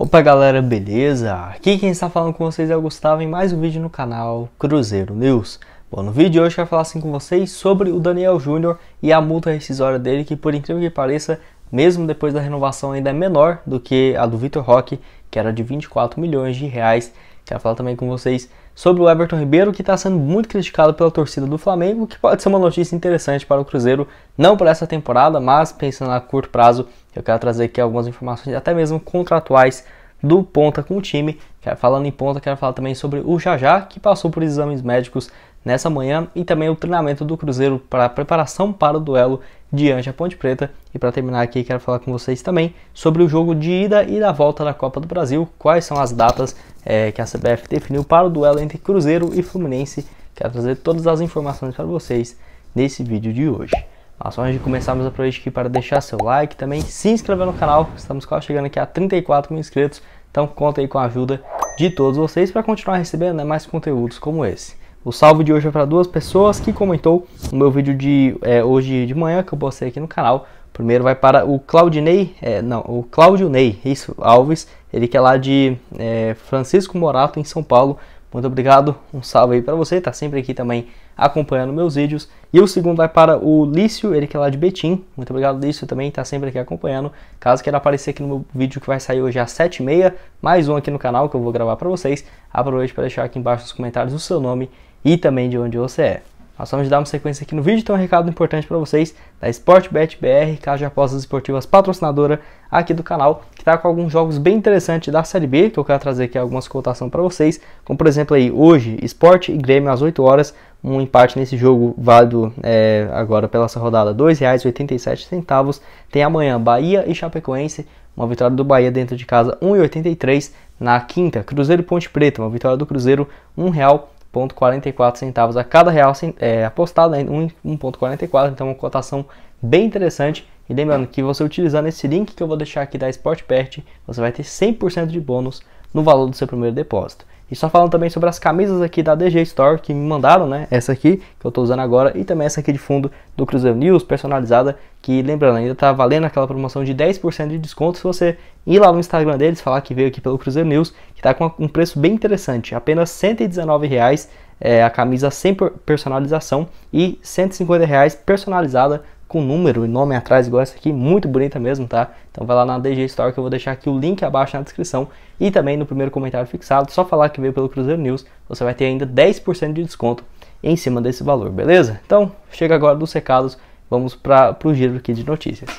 Opa galera, beleza? Aqui quem está falando com vocês é o Gustavo em mais um vídeo no canal Cruzeiro News. Bom, no vídeo de hoje eu quero falar assim com vocês sobre o Daniel Júnior e a multa rescisória dele, que por incrível que pareça, mesmo depois da renovação ainda é menor do que a do Vitor Roque, que era de 24 milhões de reais. Quero falar também com vocês sobre o Everton Ribeiro, que está sendo muito criticado pela torcida do Flamengo, que pode ser uma notícia interessante para o Cruzeiro, não para essa temporada, mas pensando a curto prazo, eu quero trazer aqui algumas informações, até mesmo contratuais, do ponta com o time. Falando em ponta, quero falar também sobre o Jajá, que passou por exames médicos nessa manhã, e também o treinamento do Cruzeiro para a preparação para o duelo de Anja Ponte Preta. E para terminar aqui, quero falar com vocês também sobre o jogo de ida e da volta da Copa do Brasil, quais são as datas é, que a CBF definiu para o duelo entre Cruzeiro e Fluminense. Quero trazer todas as informações para vocês nesse vídeo de hoje. Mas antes de começarmos, aproveite aqui para deixar seu like também se inscrever no canal. Estamos quase chegando aqui a 34 mil inscritos, então conta aí com a ajuda de todos vocês para continuar recebendo né, mais conteúdos como esse. O salve de hoje é para duas pessoas que comentou no meu vídeo de é, hoje de manhã que eu postei aqui no canal. Primeiro vai para o Claudinei, é, não, o Claudio Ney, isso, Alves, ele que é lá de é, Francisco Morato, em São Paulo. Muito obrigado, um salve aí para você, tá sempre aqui também acompanhando meus vídeos. E o segundo vai é para o Lício, ele que é lá de Betim. Muito obrigado, Lício, também está sempre aqui acompanhando. Caso queira aparecer aqui no meu vídeo que vai sair hoje às 7h30, mais um aqui no canal que eu vou gravar para vocês. Aproveite para deixar aqui embaixo nos comentários o seu nome e também de onde você é. Passamos vamos dar uma sequência aqui no vídeo, então um recado importante para vocês da Sportbet BR, casa de apostas esportivas patrocinadora aqui do canal, que está com alguns jogos bem interessantes da Série B, que eu quero trazer aqui algumas cotações para vocês, como por exemplo aí hoje, Sport e Grêmio às 8 horas, um empate nesse jogo válido é, agora pela essa rodada R$ 2,87, tem amanhã Bahia e Chapecoense, uma vitória do Bahia dentro de casa 1,83, na quinta Cruzeiro e Ponte Preta, uma vitória do Cruzeiro R$ 1,00, 1,44 centavos a cada real é, apostado, né? 1,44, então uma cotação bem interessante. E lembrando que você utilizando esse link que eu vou deixar aqui da SportPet, você vai ter 100% de bônus no valor do seu primeiro depósito. E só falando também sobre as camisas aqui da DG Store que me mandaram, né? Essa aqui que eu estou usando agora e também essa aqui de fundo do Cruzeiro News, personalizada, que lembrando, ainda está valendo aquela promoção de 10% de desconto se você ir lá no Instagram deles, falar que veio aqui pelo Cruzeiro News, que está com um preço bem interessante, apenas R$ 119,00 é, a camisa sem personalização e R$ 150,00 personalizada com número e nome atrás, igual essa aqui, muito bonita mesmo, tá? Então vai lá na DG Store que eu vou deixar aqui o link abaixo na descrição e também no primeiro comentário fixado, só falar que veio pelo Cruzeiro News, você vai ter ainda 10% de desconto em cima desse valor, beleza? Então, chega agora dos recados, vamos para o giro aqui de notícias.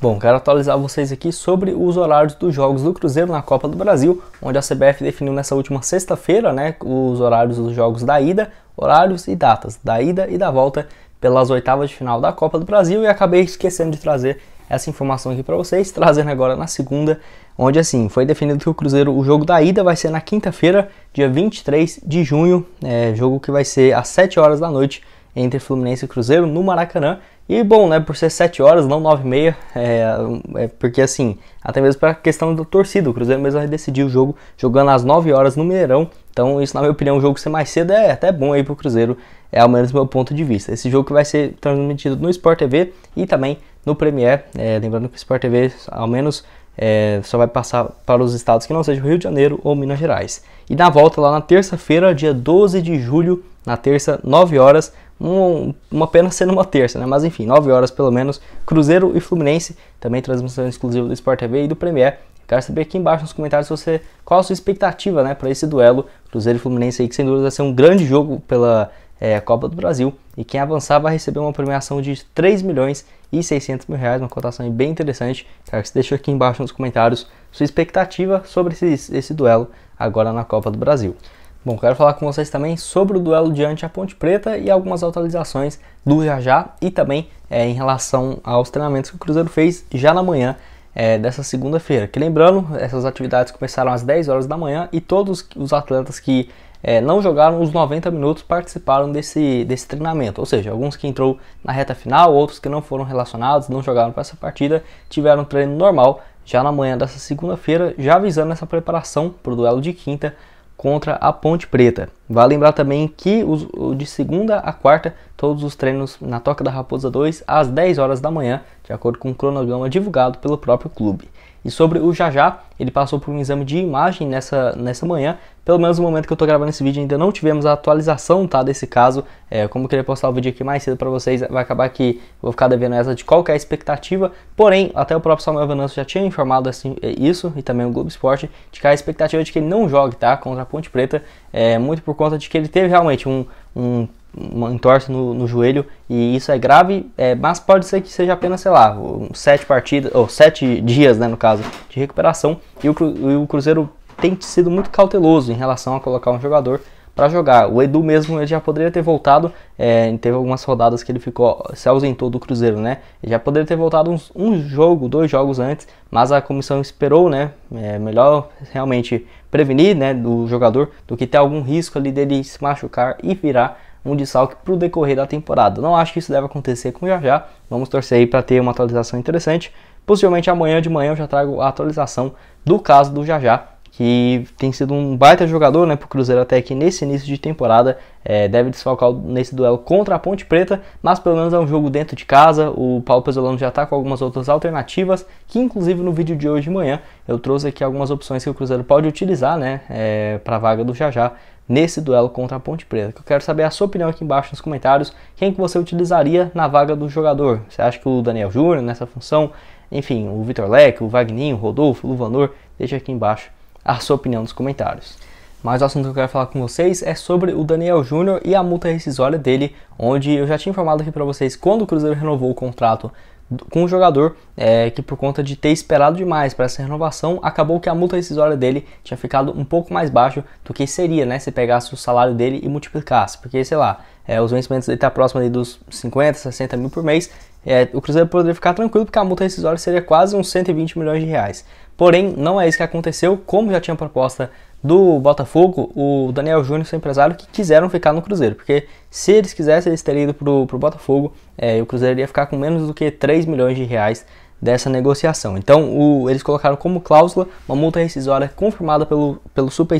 Bom, quero atualizar vocês aqui sobre os horários dos jogos do Cruzeiro na Copa do Brasil, onde a CBF definiu nessa última sexta-feira, né, os horários dos jogos da ida, horários e datas da ida e da volta pelas oitavas de final da Copa do Brasil e acabei esquecendo de trazer essa informação aqui para vocês, trazendo agora na segunda, onde assim, foi definido que o Cruzeiro, o jogo da ida vai ser na quinta-feira, dia 23 de junho, é, jogo que vai ser às 7 horas da noite entre Fluminense e Cruzeiro no Maracanã. E bom, né, por ser 7 horas, não 9 e meia, é, é porque assim, até mesmo para a questão do torcido, o Cruzeiro mesmo vai decidir o jogo jogando às 9 horas no Mineirão. Então, isso na minha opinião, o jogo ser mais cedo é até bom aí pro Cruzeiro é ao menos meu ponto de vista. Esse jogo que vai ser transmitido no Sport TV e também no Premiere. É, lembrando que o Sport TV, ao menos, é, só vai passar para os estados que não sejam Rio de Janeiro ou Minas Gerais. E na volta lá na terça-feira, dia 12 de julho, na terça, 9 horas, um, uma pena sendo uma terça, né? Mas enfim, 9 horas pelo menos, Cruzeiro e Fluminense, também transmissão exclusiva do Sport TV e do Premiere. Quero saber aqui embaixo nos comentários você, qual a sua expectativa né, para esse duelo Cruzeiro e Fluminense aí, que sem dúvida vai ser um grande jogo pela é, Copa do Brasil. E quem avançar vai receber uma premiação de 3 milhões e 600 mil reais, uma cotação bem interessante. Cara, você deixou aqui embaixo nos comentários sua expectativa sobre esse, esse duelo agora na Copa do Brasil. Bom, quero falar com vocês também sobre o duelo diante a Ponte Preta e algumas atualizações do Jajá e também é, em relação aos treinamentos que o Cruzeiro fez já na manhã é, dessa segunda-feira. Que lembrando, essas atividades começaram às 10 horas da manhã e todos os atletas que é, não jogaram os 90 minutos participaram desse, desse treinamento. Ou seja, alguns que entrou na reta final, outros que não foram relacionados, não jogaram para essa partida, tiveram treino normal já na manhã dessa segunda-feira, já avisando essa preparação para o duelo de quinta contra a Ponte Preta. Vale lembrar também que os, de segunda a quarta, todos os treinos na Toca da Raposa 2 às 10 horas da manhã, de acordo com o cronograma divulgado pelo próprio clube. E sobre o Jajá, ele passou por um exame de imagem nessa, nessa manhã. Pelo menos no momento que eu estou gravando esse vídeo, ainda não tivemos a atualização tá, desse caso. É, como eu queria postar o vídeo aqui mais cedo para vocês, vai acabar que vou ficar devendo essa de qualquer expectativa. Porém, até o próprio Samuel Venâncio já tinha informado assim, é, isso, e também o Globo Esporte, de que a expectativa é de que ele não jogue tá, contra a Ponte Preta é, muito por conta de que ele teve realmente um, um uma entorse no, no, joelho e isso é grave, é, mas pode ser que seja apenas, sei lá, sete partidas, ou sete dias, né, no caso, de recuperação. E o, e o Cruzeiro tem sido muito cauteloso em relação a colocar um jogador para jogar. O Edu mesmo ele já poderia ter voltado, é, teve algumas rodadas que ele ficou, se ausentou do Cruzeiro, né? Ele já poderia ter voltado uns, um jogo, dois jogos antes, mas a comissão esperou, né? É melhor realmente prevenir, né, do jogador do que ter algum risco ali dele se machucar e virar um desfalque para o decorrer da temporada. Não acho que isso deve acontecer com já já. Vamos torcer aí para ter uma atualização interessante. Possivelmente amanhã de manhã eu já trago a atualização do caso do Jajá que tem sido um baita jogador né, para o Cruzeiro até aqui nesse início de temporada. É, deve desfalcar nesse duelo contra a Ponte Preta, mas pelo menos é um jogo dentro de casa. O Paulo Pesolano já está com algumas outras alternativas, que inclusive no vídeo de hoje de manhã eu trouxe aqui algumas opções que o Cruzeiro pode utilizar né, é, para a vaga do Jajá nesse duelo contra a Ponte Preta. eu quero saber é a sua opinião aqui embaixo nos comentários. Quem que você utilizaria na vaga do jogador? Você acha que o Daniel Júnior nessa função? Enfim, o Vitor Leque, o Vagninho, o Rodolfo, o Luvanor? Deixa aqui embaixo a sua opinião nos comentários. Mas o assunto que eu quero falar com vocês é sobre o Daniel Júnior e a multa rescisória dele, onde eu já tinha informado aqui para vocês quando o Cruzeiro renovou o contrato com o jogador, é, que por conta de ter esperado demais para essa renovação, acabou que a multa rescisória dele tinha ficado um pouco mais baixo do que seria, né, se pegasse o salário dele e multiplicasse, porque sei lá, é, os vencimentos dele tá próximo dos 50, 60 mil por mês, é, o Cruzeiro poderia ficar tranquilo porque a multa rescisória seria quase uns 120 milhões de reais. Porém, não é isso que aconteceu, como já tinha proposta do Botafogo, o Daniel Júnior, seu empresário, que quiseram ficar no Cruzeiro, porque se eles quisessem, eles teriam ido pro, o Botafogo, é, e o Cruzeiro iria ficar com menos do que 3 milhões de reais dessa negociação. Então, o, eles colocaram como cláusula uma multa rescisória confirmada pelo, pelo Super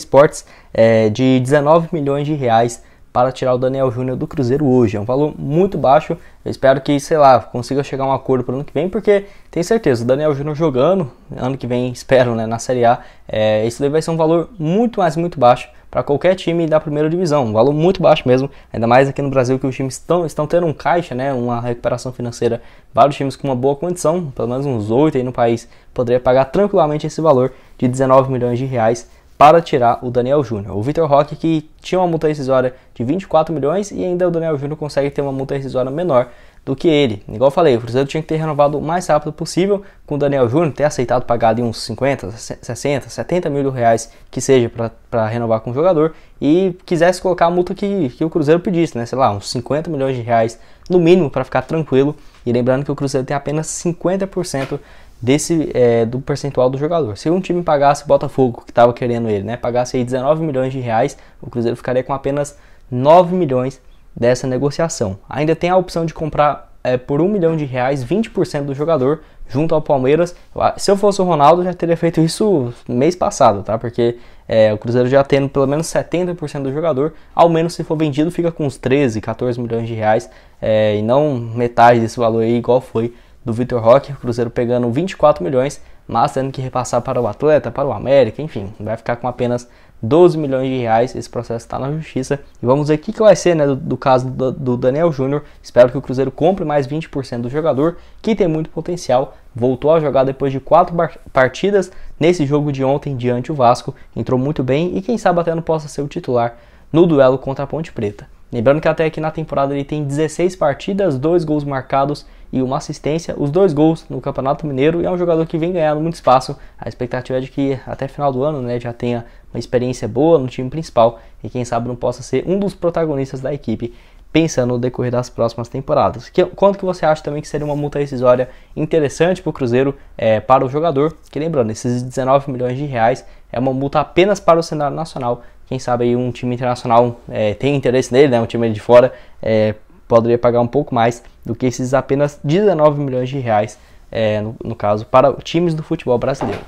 é, de 19 milhões de reais para tirar o Daniel Júnior do Cruzeiro hoje. É um valor muito baixo. Eu espero que, sei lá, consiga chegar a um acordo para o ano que vem, porque tem certeza, o Daniel Júnior jogando, ano que vem, espero, né, na Série A, é, isso daí vai ser um valor muito, mais muito baixo para qualquer time da primeira divisão. Um valor muito baixo mesmo, ainda mais aqui no Brasil que os times estão, estão tendo um caixa, né, uma recuperação financeira. Vários times com uma boa condição, pelo menos uns oito aí no país, poderia pagar tranquilamente esse valor de 19 milhões de reais para tirar o Daniel Júnior. O Vitor Roque que tinha uma multa rescisória de 24 milhões e ainda o Daniel Júnior consegue ter uma multa rescisória menor do que ele. Igual eu falei, o Cruzeiro tinha que ter renovado o mais rápido possível com o Daniel Júnior, ter aceitado pagar de uns 50, 60, 70 mil reais que seja para renovar com o jogador e quisesse colocar a multa que, que o Cruzeiro pedisse, né? Sei lá, uns 50 milhões de reais no mínimo para ficar tranquilo. E lembrando que o Cruzeiro tem apenas 50% desse é, do percentual do jogador. Se um time pagasse o Botafogo, que estava querendo ele, né, pagasse aí 19 milhões de reais, o Cruzeiro ficaria com apenas 9 milhões dessa negociação. Ainda tem a opção de comprar é, por 1 milhão de reais 20% do jogador junto ao Palmeiras. Se eu fosse o Ronaldo, já teria feito isso mês passado, tá? Porque é, o Cruzeiro já tendo pelo menos 70% do jogador, ao menos se for vendido, fica com uns 13, 14 milhões de reais é, e não metade desse valor aí, igual foi do Vitor Roque, o Cruzeiro pegando 24 milhões, mas tendo que repassar para o atleta, para o América, enfim, vai ficar com apenas 12 milhões de reais. Esse processo está na justiça e vamos ver o que, que vai ser né, do, do caso do, do Daniel Júnior. Espero que o Cruzeiro compre mais 20% do jogador, que tem muito potencial. Voltou a jogar depois de quatro partidas nesse jogo de ontem diante o Vasco, entrou muito bem e quem sabe até não possa ser o titular no duelo contra a Ponte Preta. Lembrando que até aqui na temporada ele tem 16 partidas, 2 gols marcados e uma assistência, os dois gols no Campeonato Mineiro e é um jogador que vem ganhando muito espaço. A expectativa é de que até final do ano né, já tenha uma experiência boa no time principal e quem sabe não possa ser um dos protagonistas da equipe pensando no decorrer das próximas temporadas. Que, quanto que você acha também que seria uma multa rescisória interessante para o Cruzeiro, é, para o jogador? Que lembrando, esses 19 milhões de reais é uma multa apenas para o cenário nacional. Quem sabe aí um time internacional é, tem interesse nele, né, um time de fora, é, poderia pagar um pouco mais do que esses apenas 19 milhões de reais, é, no, no caso, para times do futebol brasileiro.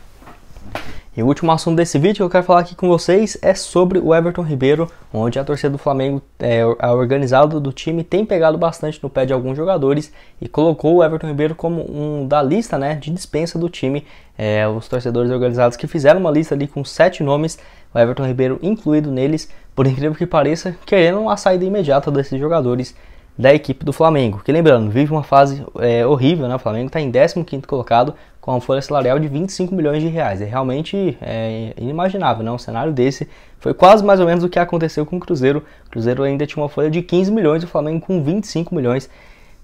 E o último assunto desse vídeo que eu quero falar aqui com vocês é sobre o Everton Ribeiro, onde a torcida do Flamengo, é, a organizada do time, tem pegado bastante no pé de alguns jogadores e colocou o Everton Ribeiro como um da lista né, de dispensa do time. É, os torcedores organizados que fizeram uma lista ali com sete nomes, o Everton Ribeiro incluído neles, por incrível que pareça, querendo uma saída imediata desses jogadores da equipe do Flamengo, que lembrando, vive uma fase é, horrível, né? O Flamengo está em 15 colocado com uma folha salarial de 25 milhões de reais. É realmente é, inimaginável, né? Um cenário desse foi quase mais ou menos o que aconteceu com o Cruzeiro. O Cruzeiro ainda tinha uma folha de 15 milhões, o Flamengo com 25 milhões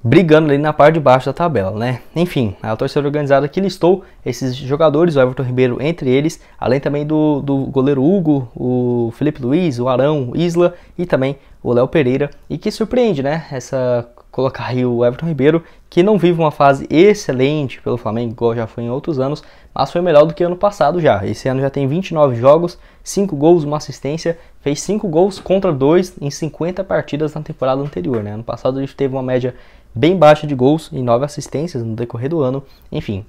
brigando ali na parte de baixo da tabela, né? Enfim, a torcida organizada que listou esses jogadores, o Everton Ribeiro entre eles, além também do, do goleiro Hugo, o Felipe Luiz, o Arão, o Isla e também o Léo Pereira. E que surpreende, né? Essa colocar aí o Everton Ribeiro, que não vive uma fase excelente pelo Flamengo, igual já foi em outros anos, mas foi melhor do que ano passado já. Esse ano já tem 29 jogos, 5 gols, uma assistência, fez 5 gols contra 2 em 50 partidas na temporada anterior, né? Ano passado a gente teve uma média bem baixa de gols e nove assistências no decorrer do ano, enfim.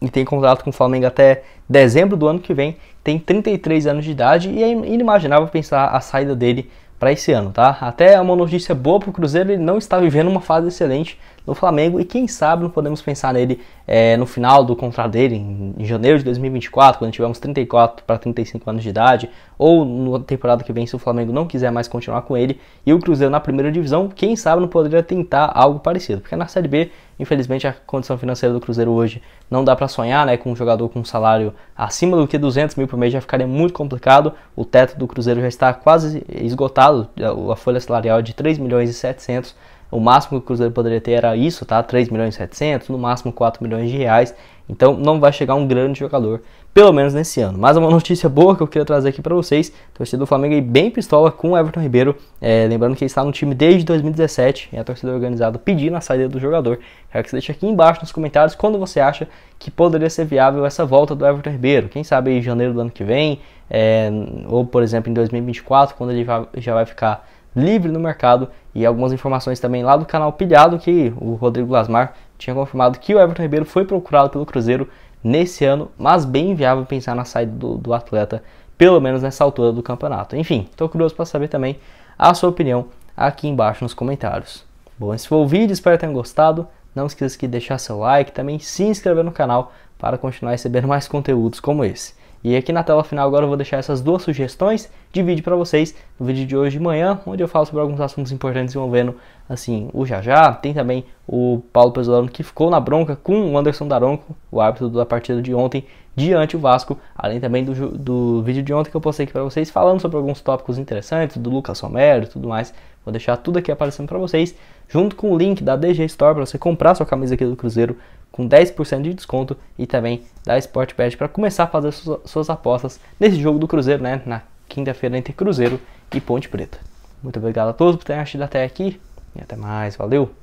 E tem contrato com o Flamengo até dezembro do ano que vem, tem 33 anos de idade e é inimaginável pensar a saída dele para esse ano, tá? Até é uma notícia boa para o Cruzeiro, ele não está vivendo uma fase excelente, no Flamengo e quem sabe não podemos pensar nele é, no final do contrato dele, em, em, janeiro de 2024, quando tivermos 34 para 35 anos de idade, ou na temporada que vem, se o Flamengo não quiser mais continuar com ele, e o Cruzeiro na primeira divisão, quem sabe não poderia tentar algo parecido, porque na Série B, infelizmente, a condição financeira do Cruzeiro hoje não dá para sonhar, né, com um jogador com um salário acima do que 200 mil por mês já ficaria muito complicado, o teto do Cruzeiro já está quase esgotado, a folha salarial é de 3 milhões e 700 o máximo que o Cruzeiro poderia ter era isso, tá? 3 milhões e 700, no máximo 4 milhões de reais. Então não vai chegar um grande jogador, pelo menos nesse ano. Mas uma notícia boa que eu queria trazer aqui para vocês: torcida do Flamengo aí bem pistola com o Everton Ribeiro. É, lembrando que ele está no time desde 2017 e a é torcida organizada pedindo a saída do jogador. Quero que você deixe aqui embaixo nos comentários quando você acha que poderia ser viável essa volta do Everton Ribeiro. Quem sabe em janeiro do ano que vem, é, ou por exemplo em 2024, quando ele já vai ficar livre no mercado e algumas informações também lá do canal Pilhado que o Rodrigo Lasmar tinha confirmado que o Everton Ribeiro foi procurado pelo Cruzeiro nesse ano, mas bem viável pensar na saída do, do atleta, pelo menos nessa altura do campeonato. Enfim, estou curioso para saber também a sua opinião aqui embaixo nos comentários. Bom, esse foi o vídeo, espero que tenham gostado. Não esqueça de deixar seu like, também se inscrever no canal para continuar recebendo mais conteúdos como esse. E aqui na tela final agora eu vou deixar essas duas sugestões de vídeo para vocês no vídeo de hoje de manhã, onde eu falo sobre alguns assuntos importantes envolvendo assim o Jajá, tem também o Paulo Pesolano que ficou na bronca com o Anderson Daronco, o árbitro da partida de ontem diante o Vasco, além também do, do vídeo de ontem que eu postei aqui para vocês falando sobre alguns tópicos interessantes do Lucas Romero e tudo mais. Vou deixar tudo aqui aparecendo para vocês junto com o link da DG Store para você comprar sua camisa aqui do Cruzeiro com 10% de desconto e também da Sportbet para começar a fazer suas, suas apostas nesse jogo do Cruzeiro, né? Na quinta-feira entre Cruzeiro e Ponte Preta. Muito obrigado a todos por terem assistido até aqui e até mais. Valeu!